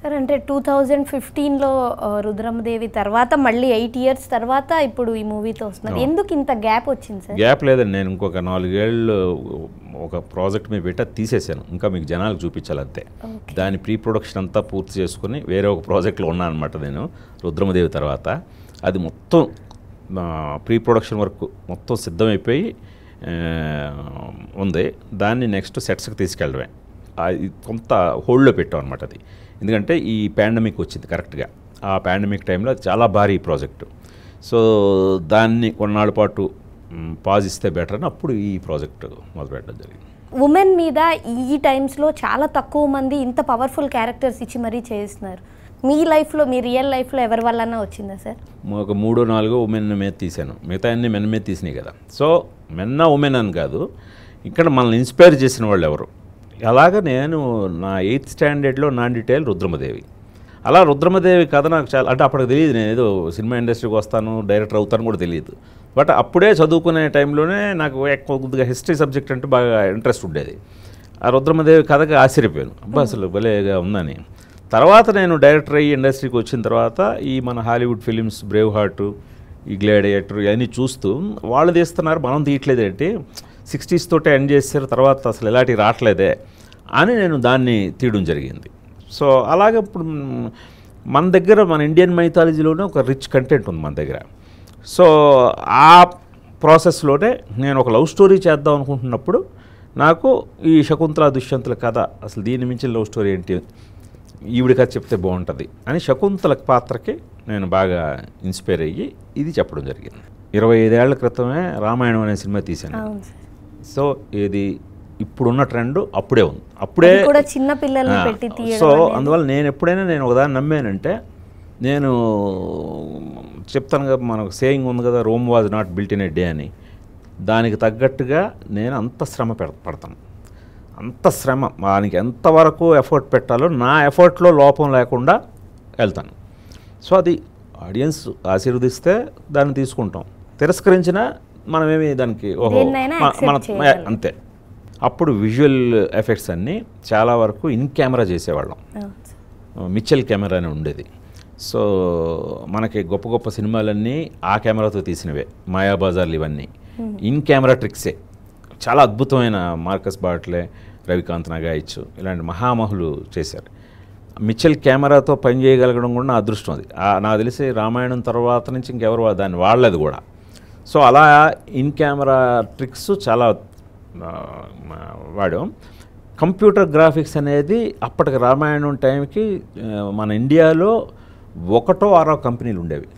sir అంటే two thousand ఫిఫ్టీన్లో రుద్రమదేవి తర్వాత మళ్ళీ ఎయిట్ ఇయర్స్ తర్వాత ఇప్పుడు ఈ మూవీతో వస్తున్నారు ఎందుకు ఇంత గ్యాప్ వచ్చింది సార్ గ్యాప్ లేదండి నేను ఇంకొక నాలుగేళ్ళు ఒక ప్రాజెక్ట్ మీద పెట్టి తీసేసాను ఇంకా మీకు జనాలకు చూపించాలి అంతే దాని ప్రీ ప్రొడక్షన్ అంతా పూర్తి చేసుకుని వేరే ఒక ప్రాజెక్ట్లో ఉన్నాను అనమాట నేను రుద్రమదేవి తర్వాత అది మొత్తం ప్రీ ప్రొడక్షన్ వరకు మొత్తం సిద్ధమైపోయి ఉంది దాన్ని నెక్స్ట్ సెట్స్కి తీసుకెళ్ళడమే కొంత హోల్డ్లో పెట్టాం అనమాట అది ఎందుకంటే ఈ పాండమిక్ వచ్చింది కరెక్ట్గా ఆ పాండమిక్ టైంలో చాలా భారీ ప్రాజెక్టు సో దాన్ని కొన్నాళ్ళ పాటు పాజ్ ఇస్తే బెటర్ అని అప్పుడు ఈ ప్రాజెక్ట్ మొదలుపెట్టడం జరిగింది ఉమెన్ మీద ఈ టైమ్స్లో చాలా తక్కువ మంది ఇంత పవర్ఫుల్ క్యారెక్టర్స్ ఇచ్చి మరీ చేస్తున్నారు మీ లైఫ్లో మీ రియల్ లైఫ్లో ఎవరి వల్లనా వచ్చిందా సార్ ఒక మూడు నాలుగు ఉమెన్ మీద తీశాను మిగతా అన్ని మెన్ మీద తీసినాయి కదా సో మెన్న ఉమెన్ అని కాదు ఇక్కడ మనల్ని ఇన్స్పైర్ చేసిన వాళ్ళు ఎవరు అలాగ నేను నా ఎయిత్ స్టాండర్డ్లో నాన్ డీటెయిల్ రుద్రమదేవి అలా రుద్రమదేవి కథ నాకు చాలా అంటే అప్పటికి తెలియదు నేను ఏదో సినిమా ఇండస్ట్రీకి వస్తాను డైరెక్టర్ అవుతాను కూడా తెలియదు బట్ అప్పుడే చదువుకునే టైంలోనే నాకు కొద్దిగా హిస్టరీ సబ్జెక్ట్ అంటే బాగా ఇంట్రెస్ట్ ఉండేది ఆ రుద్రమదేవి కథకి ఆశ్చర్యపోయాను అబ్బా అసలు భలేగా ఉందని తర్వాత నేను డైరెక్టర్ అయ్యి ఇండస్ట్రీకి వచ్చిన తర్వాత ఈ మన హాలీవుడ్ ఫిలిమ్స్ బ్రేవ్ హార్ట్ ఈ గ్లాడియేటర్ ఇవన్నీ చూస్తూ వాళ్ళు తీస్తున్నారు మనం తీయట్లేదేంటి సిక్స్టీస్ తోటే ఎండ్ చేశారు తర్వాత అసలు ఎలాంటివి రావట్లేదే అని నేను దాన్ని తీయడం జరిగింది సో అలాగే ఇప్పుడు మన దగ్గర మన ఇండియన్ మైథాలజీలోనే ఒక రిచ్ కంటెంట్ ఉంది మన దగ్గర సో ఆ ప్రాసెస్లోనే నేను ఒక లవ్ స్టోరీ చేద్దాం అనుకుంటున్నప్పుడు నాకు ఈ శకుంతల దుష్యంతుల కథ అసలు దీని మించి లవ్ స్టోరీ ఏంటి ఈవిడి కథ చెప్తే బాగుంటుంది అని శకుంతల పాత్రకి నేను బాగా ఇన్స్పైర్ అయ్యి ఇది చెప్పడం జరిగింది ఇరవై ఐదేళ్ల క్రితమే రామాయణం అనే సినిమా తీశాను సో ఇది ఇప్పుడున్న ట్రెండ్ అప్పుడే ఉంది అప్పుడే కూడా చిన్న పిల్లలు సో అందువల్ల నేను ఎప్పుడైనా నేను ఒకదాన్ని నమ్మానంటే నేను చెప్తాను కదా మనకు సేయింగ్ ఉంది కదా Rome was not built in a day అని దానికి తగ్గట్టుగా నేను అంత శ్రమ పడతాను అంత శ్రమ దానికి ఎంతవరకు ఎఫర్ట్ పెట్టాలో నా ఎఫర్ట్లో లోపం లేకుండా వెళ్తాను సో అది ఆడియన్స్ ఆశీర్వదిస్తే దాన్ని తీసుకుంటాం తిరస్కరించినా మనమేమి దానికి ఓహో మన అంతే అప్పుడు విజువల్ ఎఫెక్ట్స్ అన్నీ చాలా వరకు ఇన్ కెమెరా చేసేవాళ్ళం మిచ్చల్ కెమెరా అని ఉండేది సో మనకి గొప్ప గొప్ప సినిమాలన్నీ ఆ కెమెరాతో తీసినవే మాయాబజార్లు ఇవన్నీ ఇన్ కెమెరా ట్రిక్సే చాలా అద్భుతమైన మార్కస్ బాట్లే రవికాంత్ నగాయిచ్చు ఇలాంటి మహామహులు చేశారు మిచ్చల్ కెమెరాతో పనిచేయగలగడం కూడా నా అదృష్టం అది నాకు తెలిసి రామాయణం తర్వాత నుంచి ఇంకెవరు దాన్ని వాడలేదు కూడా సో అలా ఇన్ కెమెరా ట్రిక్స్ చాలా వాడు కంప్యూటర్ గ్రాఫిక్స్ అనేది అప్పటికి రామాయణం టైంకి మన ఇండియాలో ఒకటో ఆరో కంపెనీలు ఉండేవి